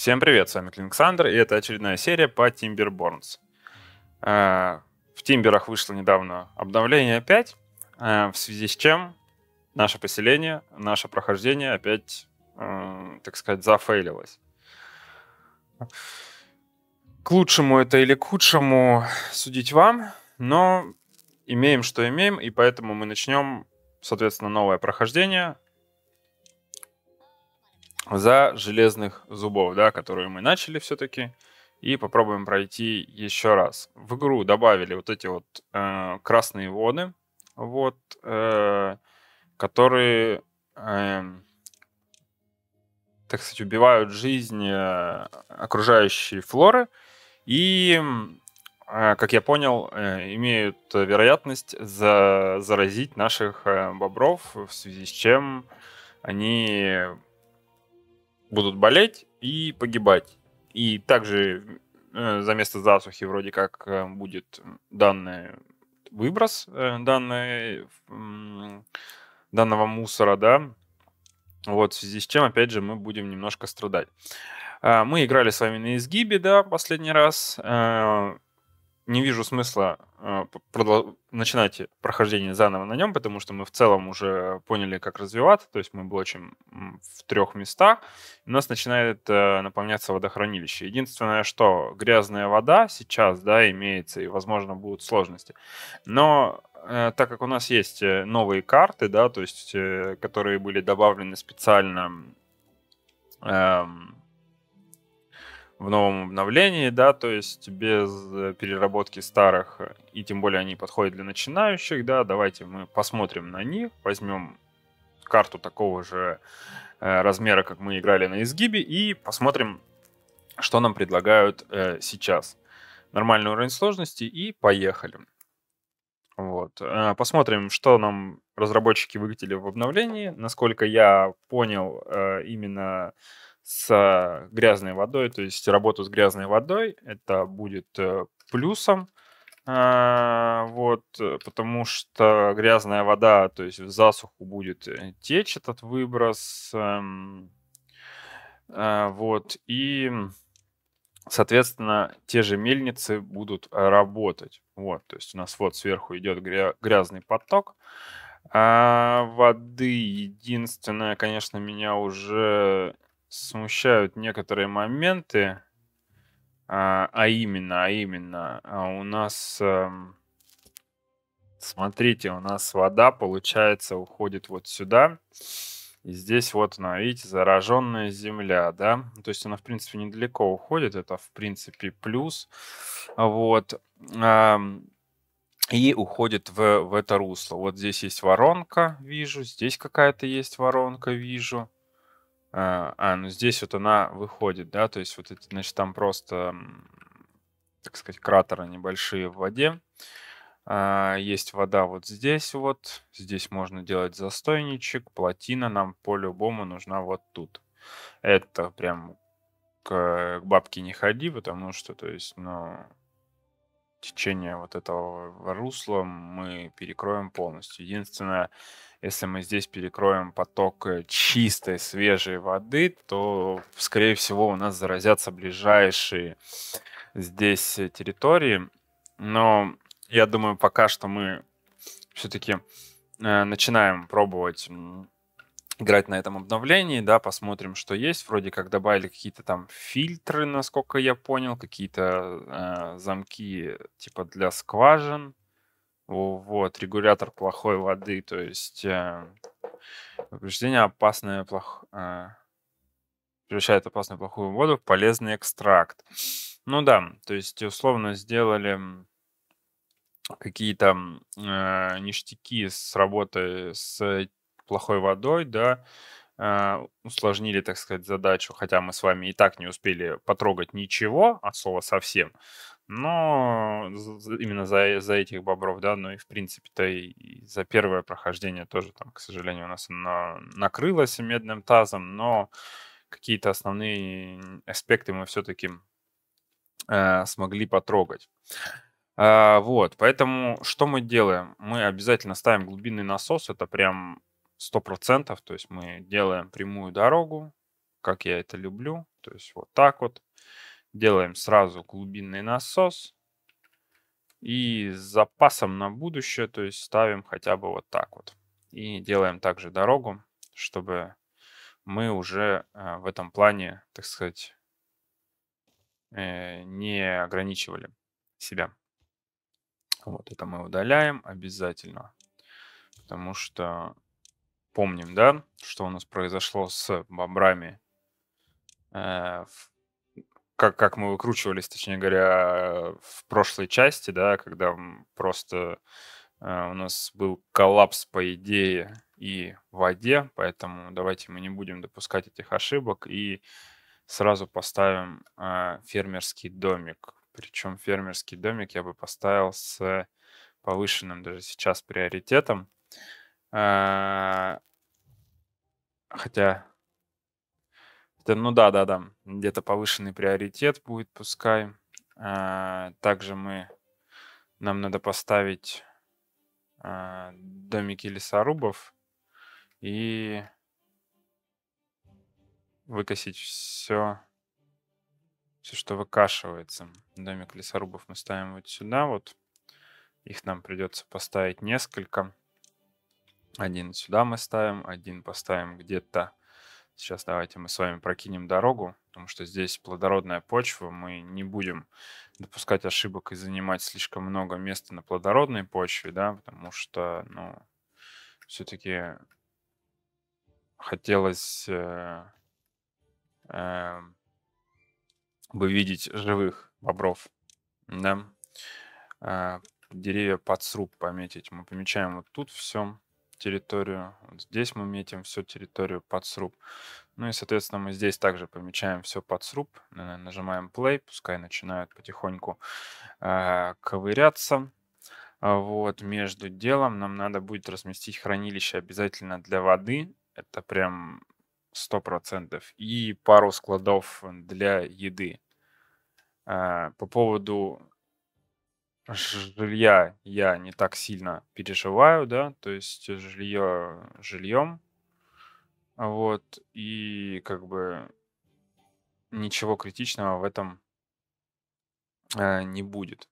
Всем привет, с вами Клинксандр, и это очередная серия по Timberborns. Э, в Тимберах вышло недавно обновление опять, э, в связи с чем наше поселение, наше прохождение опять, э, так сказать, зафейлилось. К лучшему это или к худшему судить вам, но имеем, что имеем, и поэтому мы начнем, соответственно, новое прохождение — за железных зубов, да, которые мы начали все-таки, и попробуем пройти еще раз. В игру добавили вот эти вот э, красные воды, вот, э, которые, э, так сказать, убивают жизнь э, окружающей флоры и, э, как я понял, э, имеют вероятность за заразить наших э, бобров, в связи с чем они будут болеть и погибать. И также э, за место засухи вроде как э, будет данный выброс э, данной, данного мусора, да, вот, в связи с чем, опять же, мы будем немножко страдать. Мы играли с вами на изгибе, да, последний раз не вижу смысла э, начинать прохождение заново на нем, потому что мы в целом уже поняли, как развиваться. То есть мы блочим в трех местах. У нас начинает э, наполняться водохранилище. Единственное, что грязная вода сейчас да, имеется, и, возможно, будут сложности. Но э, так как у нас есть новые карты, да, то есть которые были добавлены специально эм, в новом обновлении, да, то есть без э, переработки старых, э, и тем более они подходят для начинающих, да, давайте мы посмотрим на них, возьмем карту такого же э, размера, как мы играли на изгибе, и посмотрим, что нам предлагают э, сейчас. Нормальный уровень сложности и поехали. Вот. Посмотрим, что нам разработчики выкатили в обновлении. Насколько я понял, именно с грязной водой, то есть работу с грязной водой, это будет э, плюсом, а, вот, э, потому что грязная вода, то есть в засуху будет э, течь этот выброс, эм, а, вот, и, соответственно, те же мельницы будут работать, вот, то есть у нас вот сверху идет грязный поток, а воды единственное, конечно, меня уже смущают некоторые моменты, а, а именно, а именно, а у нас, эм, смотрите, у нас вода, получается, уходит вот сюда. И здесь вот она, видите, зараженная земля, да. То есть она, в принципе, недалеко уходит, это, в принципе, плюс. Вот. И уходит в, в это русло. Вот здесь есть воронка, вижу, здесь какая-то есть воронка, вижу. А, а, ну здесь вот она выходит, да, то есть вот эти, значит, там просто, так сказать, кратеры небольшие в воде. А, есть вода вот здесь вот, здесь можно делать застойничек, плотина нам по-любому нужна вот тут. Это прям к, к бабке не ходи, потому что, то есть, ну, течение вот этого русла мы перекроем полностью. Единственное, если мы здесь перекроем поток э, чистой, свежей воды, то, скорее всего, у нас заразятся ближайшие здесь э, территории. Но я думаю, пока что мы все-таки э, начинаем пробовать играть на этом обновлении, да, посмотрим, что есть. Вроде как добавили какие-то там фильтры, насколько я понял, какие-то э, замки типа для скважин, вот, регулятор плохой воды, то есть э, повреждение опасное, плох... э, превращает опасную плохую воду в полезный экстракт. Ну да, то есть условно сделали какие-то э, ништяки с работы с плохой водой, да, а, усложнили, так сказать, задачу, хотя мы с вами и так не успели потрогать ничего от слова совсем, но именно за, э, за этих бобров, да, ну и в принципе-то и за первое прохождение тоже там, к сожалению, у нас оно накрылось медным тазом, но какие-то основные аспекты мы все-таки э, смогли потрогать. Э, вот, поэтому что мы делаем? Мы обязательно ставим глубинный насос, это прям сто процентов, то есть мы делаем прямую дорогу, как я это люблю, то есть вот так вот. Делаем сразу глубинный насос и с запасом на будущее, то есть ставим хотя бы вот так вот. И делаем также дорогу, чтобы мы уже э, в этом плане, так сказать, э, не ограничивали себя. Вот это мы удаляем обязательно, потому что помним, да, что у нас произошло с бобрами, э, как, как мы выкручивались, точнее говоря, в прошлой части, да, когда просто э, у нас был коллапс по идее и в воде, поэтому давайте мы не будем допускать этих ошибок и сразу поставим э, фермерский домик. Причем фермерский домик я бы поставил с повышенным даже сейчас приоритетом, а, хотя... Это, ну да, да, да. Где-то повышенный приоритет будет, пускай. А, также мы... Нам надо поставить а, домики лесорубов и выкосить все, все, что выкашивается. Домик лесорубов мы ставим вот сюда вот. Их нам придется поставить несколько. Один сюда мы ставим, один поставим где-то. Сейчас давайте мы с вами прокинем дорогу, потому что здесь плодородная почва. Мы не будем допускать ошибок и занимать слишком много места на плодородной почве, да, потому что, ну, все-таки хотелось э, э, бы видеть живых бобров, да. Э, деревья под сруб пометить. Мы помечаем вот тут все территорию. Вот здесь мы метим всю территорию под сруб. Ну и, соответственно, мы здесь также помечаем все под сруб. Нажимаем play, пускай начинают потихоньку э, ковыряться. А вот, между делом нам надо будет разместить хранилище обязательно для воды. Это прям 100%. И пару складов для еды. А, по поводу жилья я не так сильно переживаю, да, то есть жилье жильем, вот, и как бы ничего критичного в этом э, не будет.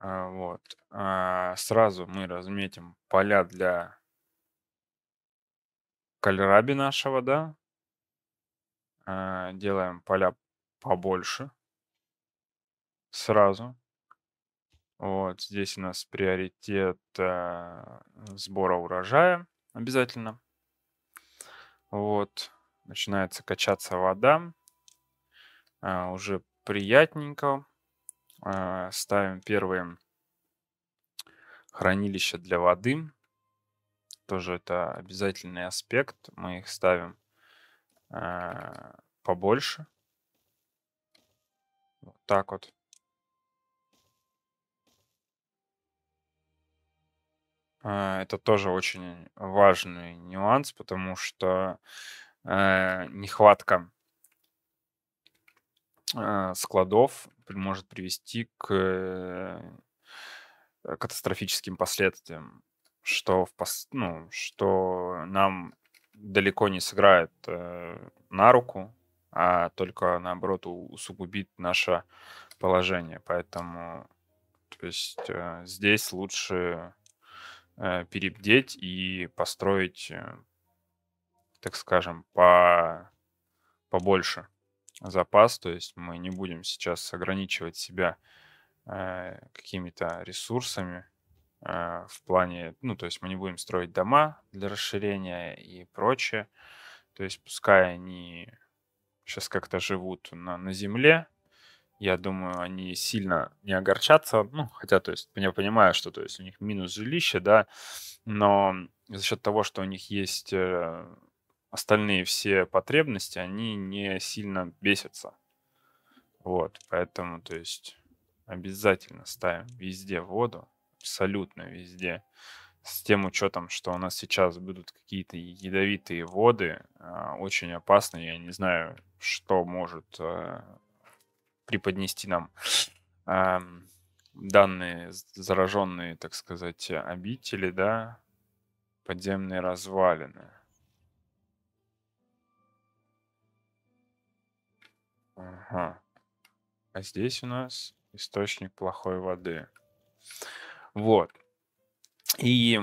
Э, вот. Э, сразу мы разметим поля для кальраби нашего, да. Э, делаем поля побольше. Сразу. Вот здесь у нас приоритет э, сбора урожая обязательно. Вот начинается качаться вода, э, уже приятненько. Э, ставим первые хранилища для воды. Тоже это обязательный аспект. Мы их ставим побольше. Вот так вот. А, это тоже очень важный нюанс, потому что э, нехватка а, складов может привести к э, э, катастрофическим последствиям, что, в пос... ну, что нам далеко не сыграет э, на руку, а только наоборот усугубит наше положение. Поэтому то есть, э, здесь лучше Э, перебдеть и построить, э, так скажем, по, побольше запас. То есть мы не будем сейчас ограничивать себя э, какими-то ресурсами в плане, ну, то есть мы не будем строить дома для расширения и прочее. То есть пускай они сейчас как-то живут на, на земле, я думаю, они сильно не огорчатся. Ну, хотя, то есть, я понимаю, что, то есть, у них минус жилище, да, но за счет того, что у них есть э, остальные все потребности, они не сильно бесятся. Вот, поэтому, то есть, обязательно ставим везде воду, абсолютно везде, с тем учетом, что у нас сейчас будут какие-то ядовитые воды, а, очень опасные, я не знаю, что может э, преподнести нам э, данные зараженные, так сказать, обители, да, подземные развалины. Ага. А здесь у нас источник плохой воды. Вот. И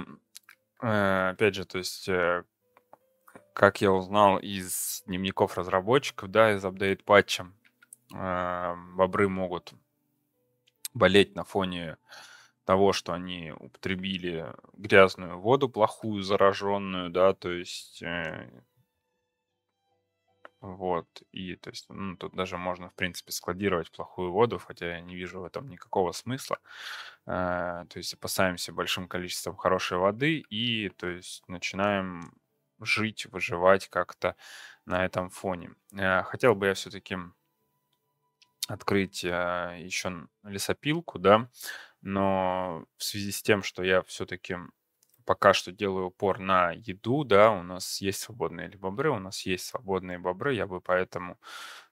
э, опять же, то есть, э, как я узнал из дневников разработчиков, да, из апдейт-патча, Э, бобры могут болеть на фоне того, что они употребили грязную воду, плохую, зараженную, да, то есть э, вот, и то есть, ну, тут даже можно, в принципе, складировать плохую воду, хотя я не вижу в этом никакого смысла. Э, то есть опасаемся большим количеством хорошей воды и, то есть, начинаем жить, выживать как-то на этом фоне. Э, хотел бы я все-таки открыть а, еще лесопилку, да, но в связи с тем, что я все-таки пока что делаю упор на еду, да, у нас есть свободные ли бобры, у нас есть свободные бобры, я бы поэтому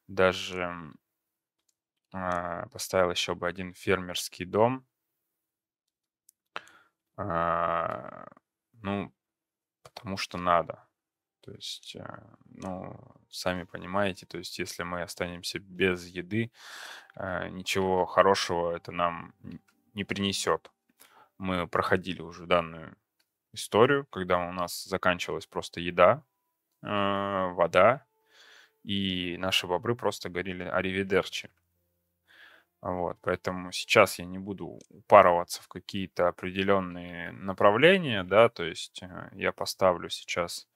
даже э, поставил еще бы один фермерский дом. Э, ну, потому что надо. То есть, э, ну, сами понимаете, то есть, если мы останемся без еды, э, ничего хорошего это нам не принесет. Мы проходили уже данную историю, когда у нас заканчивалась просто еда, э, вода, и наши бобры просто горели аривидерчи. Вот, поэтому сейчас я не буду упарываться в какие-то определенные направления, да, то есть я поставлю сейчас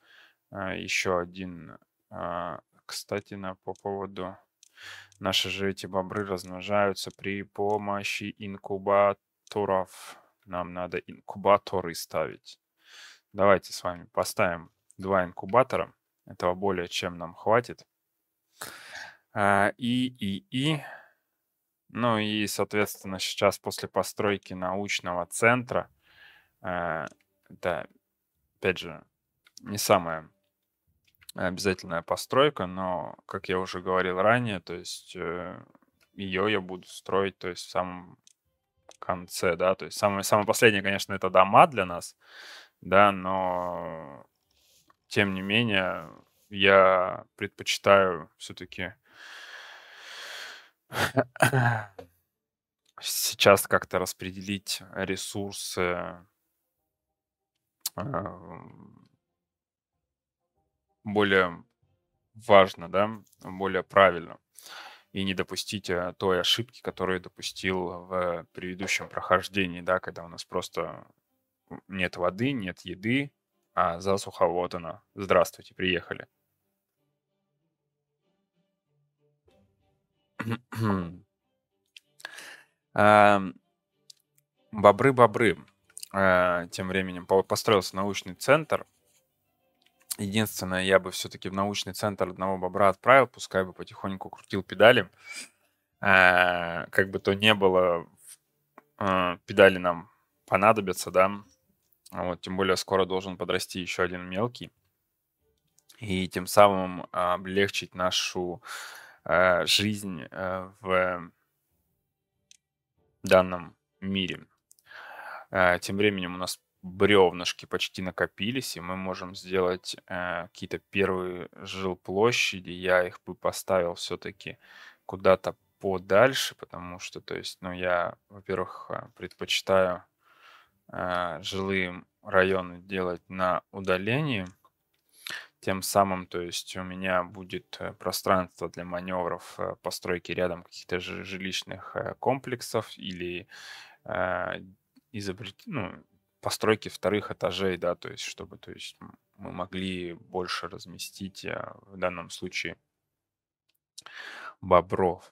а, еще один, а, кстати, на, по поводу... Наши же эти бобры размножаются при помощи инкубаторов. Нам надо инкубаторы ставить. Давайте с вами поставим два инкубатора. Этого более чем нам хватит. А, и, и, и. Ну и, соответственно, сейчас после постройки научного центра, да, опять же, не самое обязательная постройка, но, как я уже говорил ранее, то есть э, ее я буду строить, то есть в самом конце, да, то есть самое, самое последнее, конечно, это дома для нас, да, но тем не менее я предпочитаю все-таки сейчас как-то распределить ресурсы э, более важно, да, более правильно и не допустить той ошибки, которую допустил в предыдущем прохождении, да, когда у нас просто нет воды, нет еды, а засуха вот она. Здравствуйте, приехали. Бобры-бобры. Э, тем временем построился научный центр – Единственное, я бы все-таки в научный центр одного бобра отправил, пускай бы потихоньку крутил педали. Э, как бы то не было, э, педали нам понадобятся, да. А вот, тем более скоро должен подрасти еще один мелкий. И тем самым облегчить нашу э, жизнь э, в данном мире. Э, тем временем у нас бревнышки почти накопились, и мы можем сделать э, какие-то первые жилплощади. Я их бы поставил все-таки куда-то подальше, потому что, то есть, ну, я, во-первых, э, предпочитаю э, жилые районы делать на удалении, тем самым, то есть, у меня будет э, пространство для маневров э, постройки рядом каких-то жилищных э, комплексов или э, изобрет... ну, постройки вторых этажей, да, то есть чтобы то есть мы могли больше разместить э, в данном случае бобров.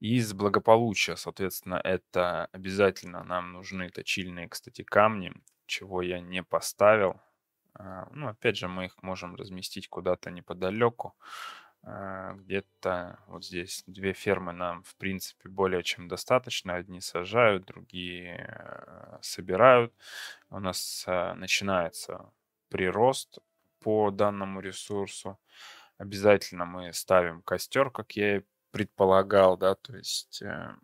Из благополучия, соответственно, это обязательно нам нужны точильные, кстати, камни, чего я не поставил. А, ну, опять же, мы их можем разместить куда-то неподалеку. А, где-то вот здесь две фермы нам, в принципе, более чем достаточно. Одни сажают, другие а, собирают. У нас а, начинается прирост по данному ресурсу. Обязательно мы ставим костер, как я и предполагал, да, то есть э,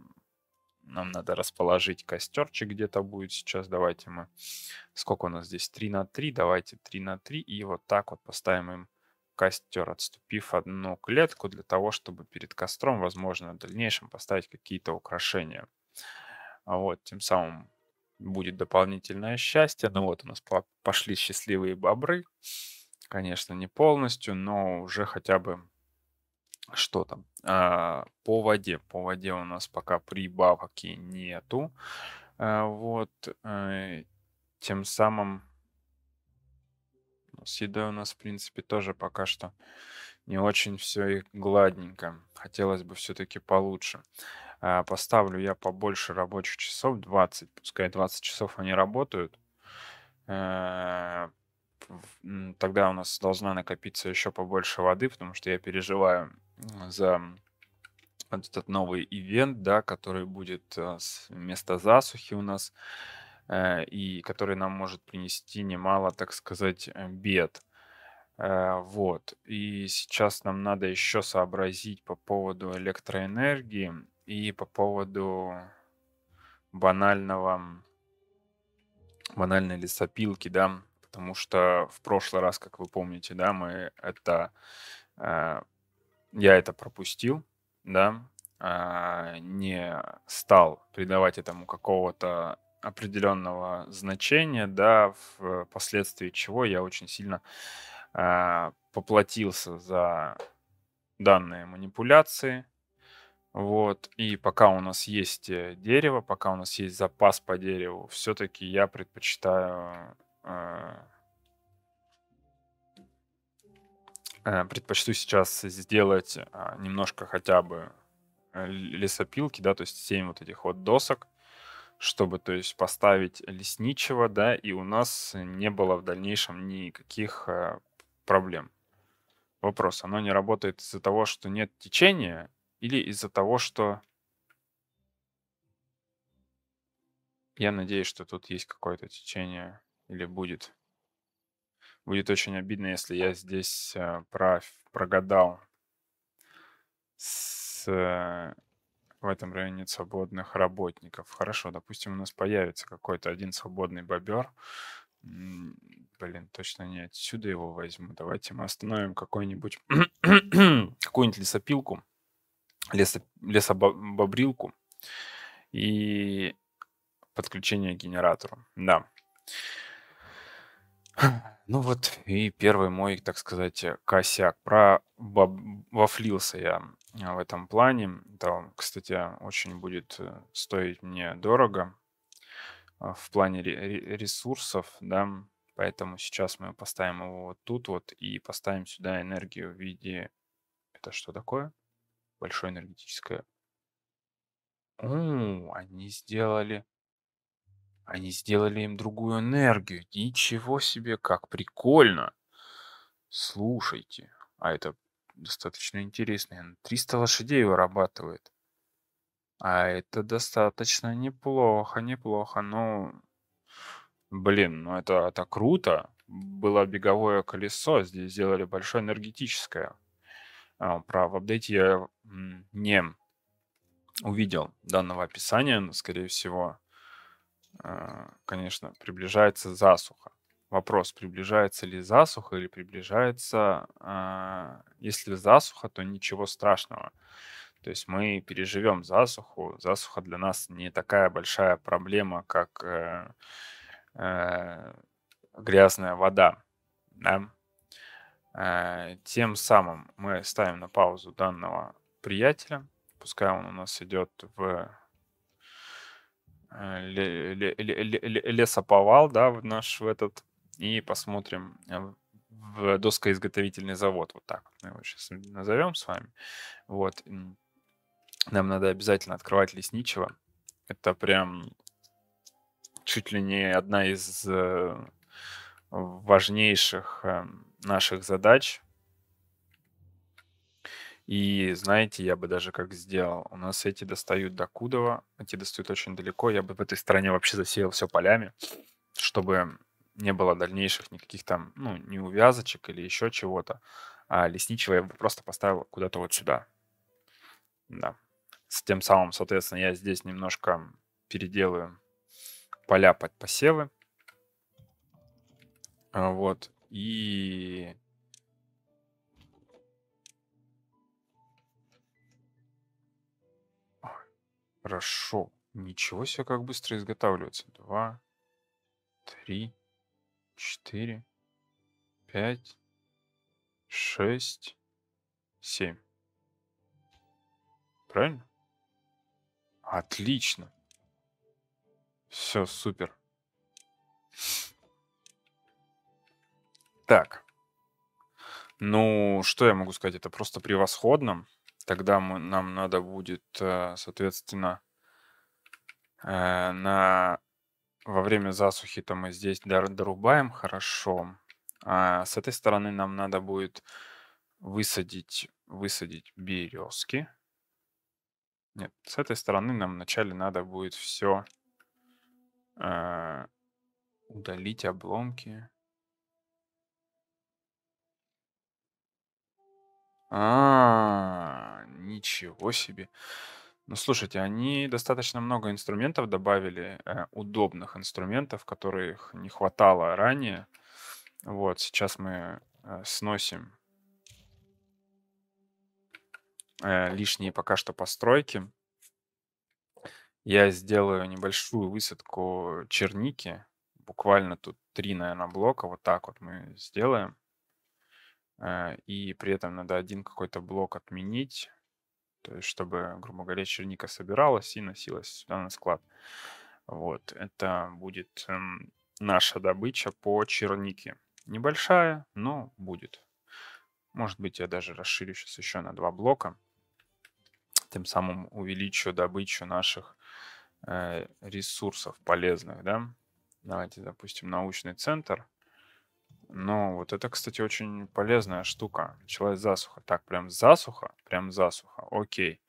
нам надо расположить костерчик где-то будет сейчас. Давайте мы... Сколько у нас здесь? 3 на 3. Давайте 3 на 3. И вот так вот поставим им костер, отступив одну клетку для того, чтобы перед костром, возможно, в дальнейшем поставить какие-то украшения. А вот, тем самым будет дополнительное счастье. Ну вот у нас пошли счастливые бобры. Конечно, не полностью, но уже хотя бы что там. А, по воде. По воде у нас пока прибавки нету. А, вот. А, тем самым с едой у нас, в принципе, тоже пока что не очень все и гладненько. Хотелось бы все-таки получше. А, поставлю я побольше рабочих часов, 20, пускай 20 часов они работают. Э, тогда у нас должна накопиться еще побольше воды, потому что я переживаю за этот новый ивент, да, который будет э, вместо засухи у нас Э, и который нам может принести немало, так сказать, э, бед. Э, вот. И сейчас нам надо еще сообразить по поводу электроэнергии и по поводу банального банальной лесопилки, да, потому что в прошлый раз, как вы помните, да, мы это я это пропустил, да, а, не стал придавать этому какого-то определенного значения, да, впоследствии э, чего я очень сильно э, поплатился за данные манипуляции. Вот. И пока у нас есть э, дерево, пока у нас есть запас по дереву, все-таки я предпочитаю э, э, предпочту сейчас сделать а, немножко хотя бы лесопилки, да, то есть 7 вот этих вот досок, чтобы, то есть, поставить лесничего, да, и у нас не было в дальнейшем никаких а, проблем. Вопрос, оно не работает из-за того, что нет течения, или из-за того, что... Я надеюсь, что тут есть какое-то течение, или будет. Будет очень обидно, если я здесь а, прав, прогадал с э, в этом районе нет свободных работников. Хорошо, допустим, у нас появится какой-то один свободный бобер. Блин, точно не отсюда его возьму. Давайте мы остановим какой-нибудь какую-нибудь лесопилку, лесо, лесобобрилку и подключение к генератору. Да. Ну вот и первый мой, так сказать, э, косяк. Про вафлился я э, в этом плане. Да, кстати, очень будет э, стоить мне дорого в плане ресурсов, да, поэтому сейчас мы поставим его вот тут вот и поставим сюда энергию в виде... Это что такое? Большое энергетическое. О, они сделали они сделали им другую энергию. Ничего себе, как прикольно. Слушайте, а это достаточно интересно. 300 лошадей вырабатывает. А это достаточно неплохо, неплохо. Ну, блин, ну это, это круто. Было беговое колесо, здесь сделали большое энергетическое. А, про в апдейте я не увидел данного описания, но, скорее всего, а, конечно, приближается засуха. Вопрос, приближается ли засуха или приближается... А, если засуха, то ничего страшного. То есть мы переживем засуху. Засуха для нас не такая большая проблема, как э, э, грязная вода. Да? Э, тем самым мы ставим на паузу данного приятеля. Пускай он у нас идет в Э, лесоповал, да, в наш в этот, и посмотрим э, в доскоизготовительный завод, вот так мы его сейчас назовем с вами. Вот. Нам надо обязательно открывать лесничего. Это прям чуть ли не одна из э, важнейших наших задач и знаете, я бы даже как сделал. У нас эти достают до Кудова, эти достают очень далеко. Я бы в этой стороне вообще засеял все полями, чтобы не было дальнейших никаких там, ну, неувязочек или еще чего-то. А лесничего я бы просто поставил куда-то вот сюда. Да. С тем самым, соответственно, я здесь немножко переделаю поля под посевы. А, вот. И Хорошо. Ничего себе, как быстро изготавливается. Два, три, четыре, пять, шесть, семь. Правильно? Отлично. Все супер. Так. Ну, что я могу сказать? Это просто превосходно. Тогда мы, нам надо будет, э, соответственно, э, на, во время засухи-то мы здесь дорубаем хорошо. А с этой стороны нам надо будет высадить, высадить березки. Нет, с этой стороны нам вначале надо будет все э, удалить обломки. А, ничего себе. Ну, слушайте, они достаточно много инструментов добавили, э, удобных инструментов, которых не хватало ранее. Вот, сейчас мы э, сносим э, лишние пока что постройки. Я сделаю небольшую высадку черники. Буквально тут три, наверное, блока. Вот так вот мы сделаем. Э, и при этом надо один какой-то блок отменить, то есть чтобы, грубо говоря, черника собиралась и носилась сюда на склад. Вот, это будет эм, наша добыча по чернике. Небольшая, но будет. Может быть, я даже расширю сейчас еще на два блока. Тем самым увеличу добычу наших э, ресурсов полезных, да. Давайте запустим научный центр. Ну, вот это, кстати, очень полезная штука. Началась засуха. Так, прям засуха, прям засуха. Окей.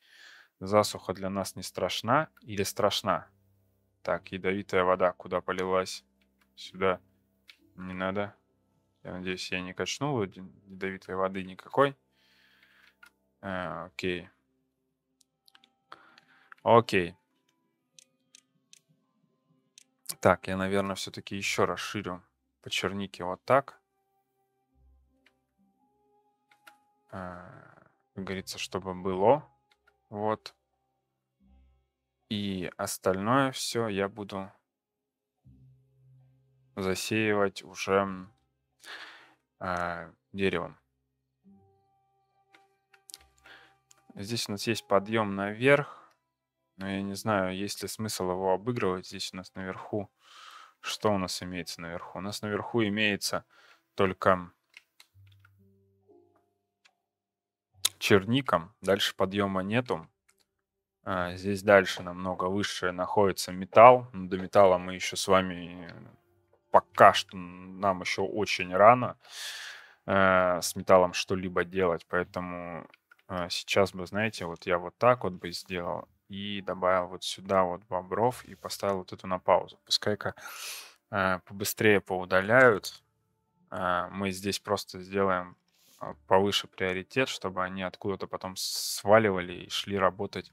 Засуха для нас не страшна или страшна? Так, ядовитая вода куда полилась? Сюда. Не надо. Я надеюсь, я не качнул ядовитой воды никакой. А, окей. Окей. Так, я, наверное, все-таки еще расширю по чернике вот так. Как э, говорится, чтобы было. Вот. И остальное все я буду засеивать уже э, деревом. Здесь у нас есть подъем наверх, но я не знаю, есть ли смысл его обыгрывать. Здесь у нас наверху что у нас имеется наверху? У нас наверху имеется только черником. Дальше подъема нету. А, здесь дальше намного выше находится металл. Но ну, до металла мы еще с вами пока что нам еще очень рано э, с металлом что-либо делать. Поэтому э, сейчас бы, знаете, вот я вот так вот бы сделал и добавил вот сюда вот бобров и поставил вот эту на паузу. Пускай-ка э, побыстрее поудаляют. Э, мы здесь просто сделаем а, повыше приоритет, чтобы они откуда-то потом сваливали и шли работать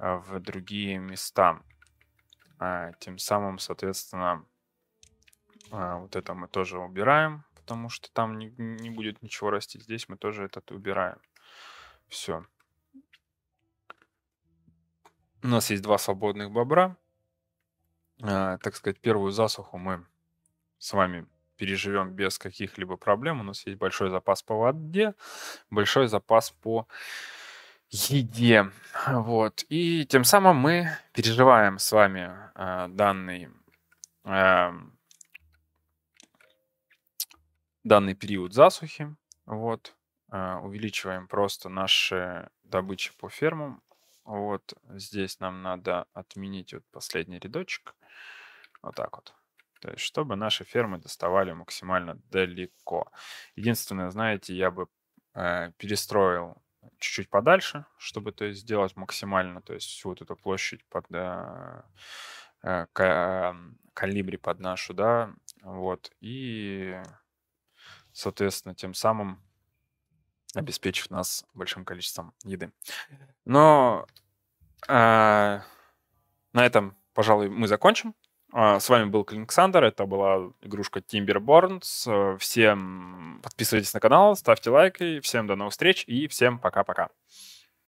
э, в другие места. Э, тем самым, соответственно, э, вот это мы тоже убираем, потому что там не, не будет ничего расти. Здесь мы тоже этот убираем. Все. У нас есть два свободных бобра. А, так сказать, первую засуху мы с вами переживем без каких-либо проблем. У нас есть большой запас по воде, большой запас по еде. Вот. И тем самым мы переживаем с вами э, данный, э, данный период засухи. Вот. Э, увеличиваем просто наши добычи по фермам. Вот здесь нам надо отменить вот последний рядочек. Вот так вот. То есть, чтобы наши фермы доставали максимально далеко. Единственное, знаете, я бы э, перестроил чуть-чуть подальше, чтобы то есть, сделать максимально то есть, всю вот эту площадь под э, э, калибре под нашу, да, вот. И, соответственно, тем самым обеспечив нас большим количеством еды. Но э, на этом, пожалуй, мы закончим. А, с вами был Клинксандер, это была игрушка Timberborns. Всем подписывайтесь на канал, ставьте лайки, всем до новых встреч и всем пока-пока.